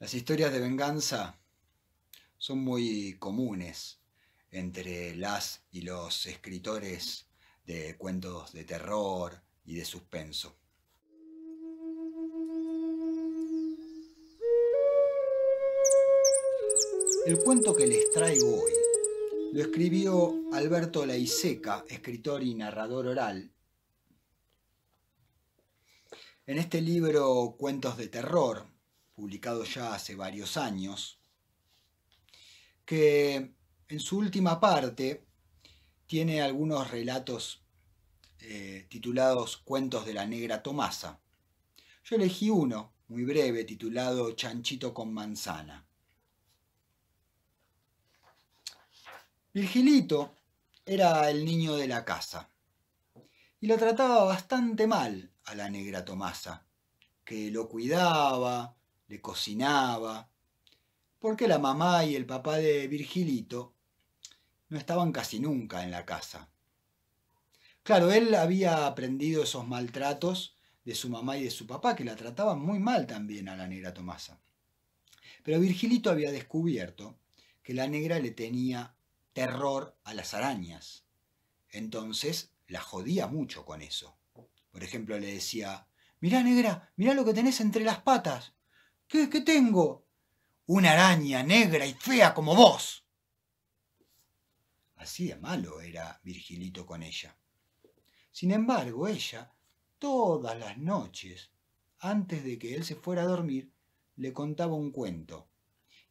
Las historias de venganza son muy comunes entre las y los escritores de cuentos de terror y de suspenso. El cuento que les traigo hoy lo escribió Alberto Laiseca, escritor y narrador oral. En este libro Cuentos de Terror, publicado ya hace varios años, que en su última parte tiene algunos relatos eh, titulados Cuentos de la Negra Tomasa. Yo elegí uno, muy breve, titulado Chanchito con Manzana. Virgilito era el niño de la casa y lo trataba bastante mal a la negra Tomasa, que lo cuidaba, cocinaba, porque la mamá y el papá de Virgilito no estaban casi nunca en la casa. Claro, él había aprendido esos maltratos de su mamá y de su papá, que la trataban muy mal también a la negra Tomasa. Pero Virgilito había descubierto que la negra le tenía terror a las arañas. Entonces la jodía mucho con eso. Por ejemplo, le decía, mirá negra, mirá lo que tenés entre las patas. ¿Qué, ¿Qué tengo? Una araña negra y fea como vos. Así de malo era Virgilito con ella. Sin embargo, ella, todas las noches, antes de que él se fuera a dormir, le contaba un cuento.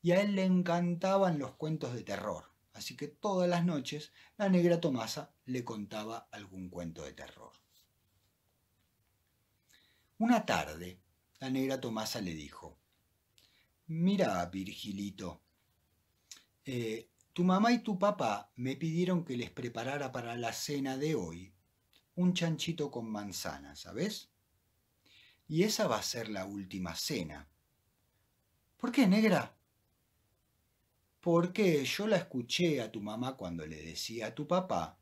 Y a él le encantaban los cuentos de terror. Así que todas las noches la negra Tomasa le contaba algún cuento de terror. Una tarde, la negra Tomasa le dijo, Mira, Virgilito, eh, tu mamá y tu papá me pidieron que les preparara para la cena de hoy un chanchito con manzana, ¿sabes? Y esa va a ser la última cena. ¿Por qué, negra? Porque yo la escuché a tu mamá cuando le decía a tu papá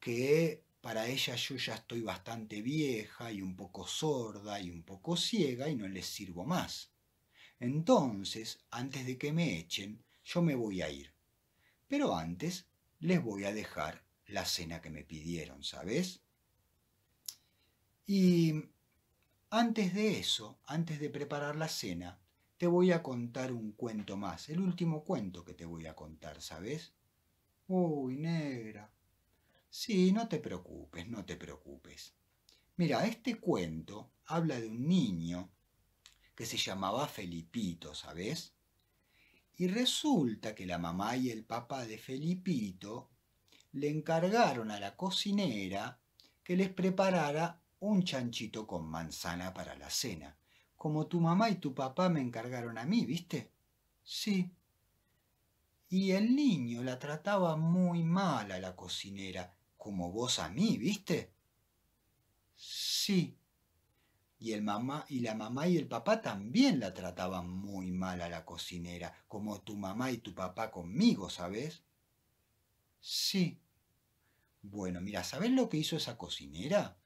que para ella yo ya estoy bastante vieja y un poco sorda y un poco ciega y no les sirvo más. Entonces, antes de que me echen, yo me voy a ir. Pero antes les voy a dejar la cena que me pidieron, ¿sabes? Y antes de eso, antes de preparar la cena, te voy a contar un cuento más, el último cuento que te voy a contar, ¿sabes? Uy, negra. Sí, no te preocupes, no te preocupes. Mira, este cuento habla de un niño que se llamaba Felipito, ¿sabes? Y resulta que la mamá y el papá de Felipito le encargaron a la cocinera que les preparara un chanchito con manzana para la cena, como tu mamá y tu papá me encargaron a mí, ¿viste? Sí. Y el niño la trataba muy mal a la cocinera, como vos a mí, ¿viste? Sí y, el mamá, y la mamá y el papá también la trataban muy mal a la cocinera, como tu mamá y tu papá conmigo, ¿sabes? Sí. Bueno, mira, ¿sabes lo que hizo esa cocinera?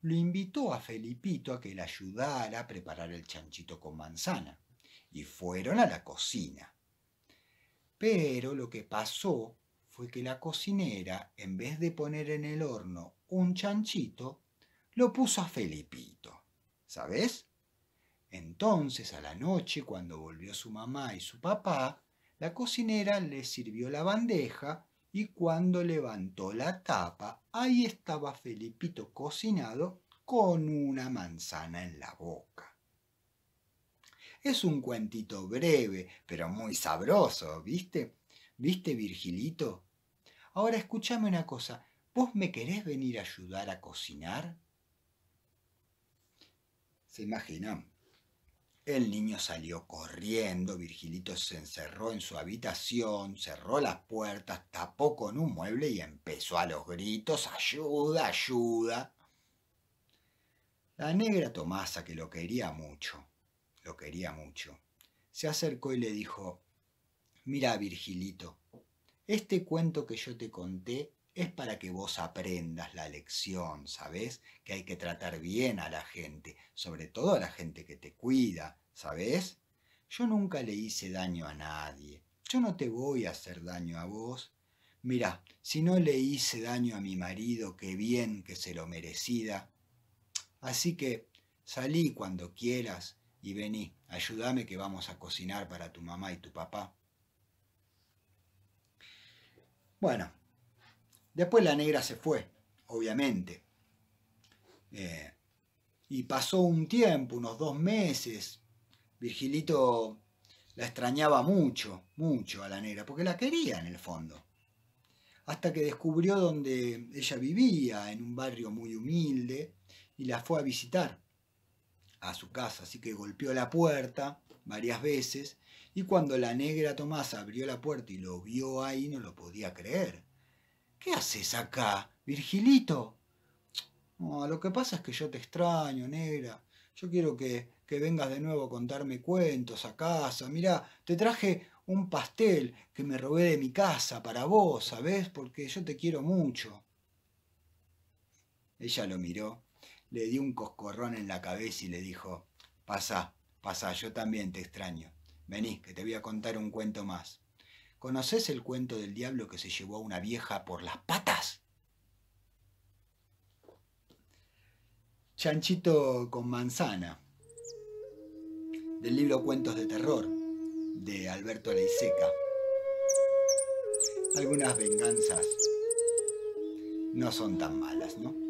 Lo invitó a Felipito a que le ayudara a preparar el chanchito con manzana. Y fueron a la cocina. Pero lo que pasó fue que la cocinera, en vez de poner en el horno un chanchito, lo puso a Felipito. ¿Sabes? Entonces, a la noche, cuando volvió su mamá y su papá, la cocinera le sirvió la bandeja y cuando levantó la tapa, ahí estaba Felipito cocinado con una manzana en la boca. Es un cuentito breve, pero muy sabroso, ¿viste? ¿Viste, Virgilito? Ahora escúchame una cosa, ¿vos me querés venir a ayudar a cocinar? ¿Se imaginan? El niño salió corriendo, Virgilito se encerró en su habitación, cerró las puertas, tapó con un mueble y empezó a los gritos, ayuda, ayuda. La negra Tomasa, que lo quería mucho, lo quería mucho, se acercó y le dijo, mira Virgilito, este cuento que yo te conté es para que vos aprendas la lección, ¿sabes? Que hay que tratar bien a la gente, sobre todo a la gente que te cuida, ¿sabes? Yo nunca le hice daño a nadie, yo no te voy a hacer daño a vos. Mira, si no le hice daño a mi marido, qué bien que se lo merecida. Así que salí cuando quieras y vení, ayúdame que vamos a cocinar para tu mamá y tu papá. Bueno, Después la negra se fue, obviamente. Eh, y pasó un tiempo, unos dos meses. Virgilito la extrañaba mucho, mucho a la negra, porque la quería en el fondo. Hasta que descubrió donde ella vivía, en un barrio muy humilde, y la fue a visitar a su casa. Así que golpeó la puerta varias veces, y cuando la negra Tomás abrió la puerta y lo vio ahí, no lo podía creer. ¿Qué haces acá, Virgilito? lo que pasa es que yo te extraño, negra. Yo quiero que, que vengas de nuevo a contarme cuentos a casa. Mirá, te traje un pastel que me robé de mi casa para vos, sabes, Porque yo te quiero mucho. Ella lo miró, le dio un coscorrón en la cabeza y le dijo, pasa, pasa, yo también te extraño. Vení, que te voy a contar un cuento más. ¿Conoces el cuento del diablo que se llevó a una vieja por las patas? Chanchito con manzana, del libro Cuentos de Terror, de Alberto Leiseca. Algunas venganzas no son tan malas, ¿no?